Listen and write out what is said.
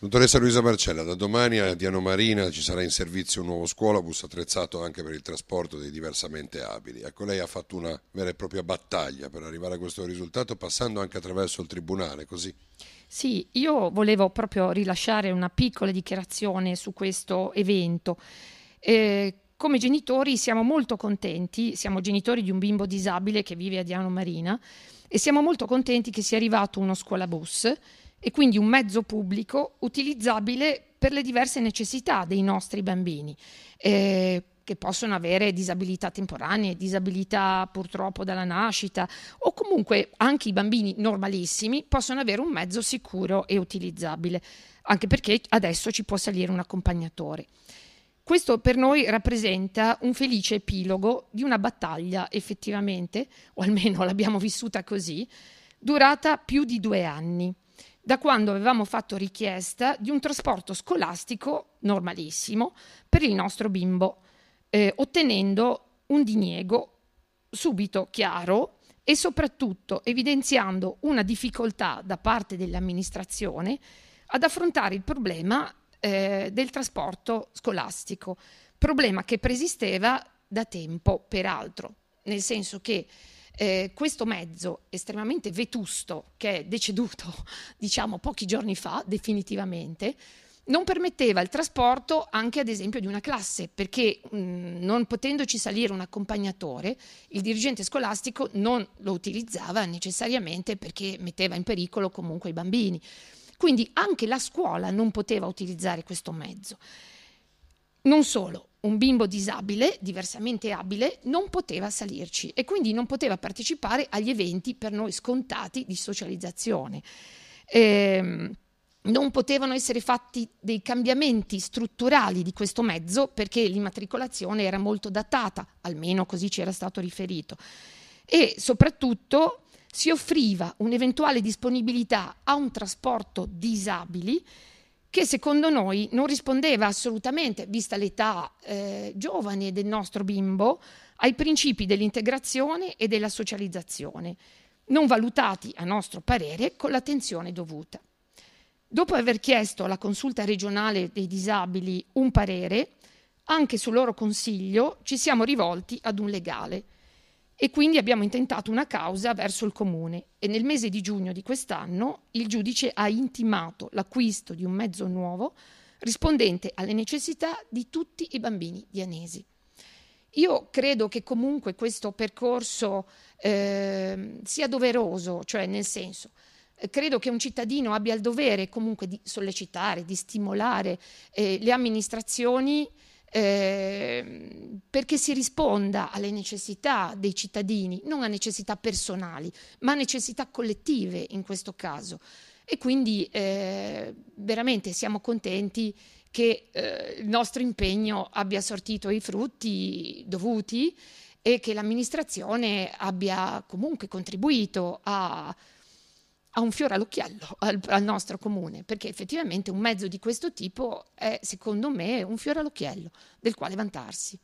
Dottoressa Luisa Marcella, da domani a Diano Marina ci sarà in servizio un nuovo scuolabus attrezzato anche per il trasporto dei diversamente abili. Ecco, lei ha fatto una vera e propria battaglia per arrivare a questo risultato passando anche attraverso il Tribunale, così? Sì, io volevo proprio rilasciare una piccola dichiarazione su questo evento. Eh, come genitori siamo molto contenti, siamo genitori di un bimbo disabile che vive a Diano Marina e siamo molto contenti che sia arrivato uno scuolabus e quindi un mezzo pubblico utilizzabile per le diverse necessità dei nostri bambini. Eh, che possono avere disabilità temporanee, disabilità purtroppo dalla nascita o comunque anche i bambini normalissimi possono avere un mezzo sicuro e utilizzabile, anche perché adesso ci può salire un accompagnatore. Questo per noi rappresenta un felice epilogo di una battaglia effettivamente, o almeno l'abbiamo vissuta così, durata più di due anni da quando avevamo fatto richiesta di un trasporto scolastico normalissimo per il nostro bimbo, eh, ottenendo un diniego subito chiaro e soprattutto evidenziando una difficoltà da parte dell'amministrazione ad affrontare il problema eh, del trasporto scolastico, problema che preesisteva da tempo, peraltro, nel senso che eh, questo mezzo estremamente vetusto che è deceduto diciamo pochi giorni fa definitivamente non permetteva il trasporto anche ad esempio di una classe, perché mh, mm, non potendoci salire un accompagnatore, il dirigente scolastico non lo utilizzava necessariamente perché metteva in pericolo comunque i bambini. Quindi anche la scuola non poteva utilizzare questo mezzo. Non solo, un bimbo disabile, diversamente abile, non poteva salirci e quindi non poteva partecipare agli eventi per noi scontati di socializzazione. Ehm, non potevano essere fatti dei cambiamenti strutturali di questo mezzo perché l'immatricolazione era molto datata, almeno così ci era stato riferito. E soprattutto si offriva un'eventuale disponibilità a un trasporto disabili che secondo noi non rispondeva assolutamente, vista l'età eh, giovane del nostro bimbo, ai principi dell'integrazione e della socializzazione, non valutati, a nostro parere, con l'attenzione dovuta. Dopo aver chiesto alla consulta regionale dei disabili un parere, anche su loro consiglio ci siamo rivolti ad un legale e quindi abbiamo intentato una causa verso il comune e nel mese di giugno di quest'anno il giudice ha intimato l'acquisto di un mezzo nuovo rispondente alle necessità di tutti i bambini dianesi. Io credo che comunque questo percorso eh, sia doveroso, cioè nel senso eh, credo che un cittadino abbia il dovere comunque di sollecitare, di stimolare eh, le amministrazioni eh, perché si risponda alle necessità dei cittadini, non a necessità personali, ma a necessità collettive in questo caso. E quindi eh, veramente siamo contenti che eh, il nostro impegno abbia sortito i frutti dovuti e che l'amministrazione abbia comunque contribuito a ha un fiore all'occhiello al, al, nostro comune, perché effettivamente un mezzo di questo tipo è, secondo me, un fiore all'occhiello del quale vantarsi.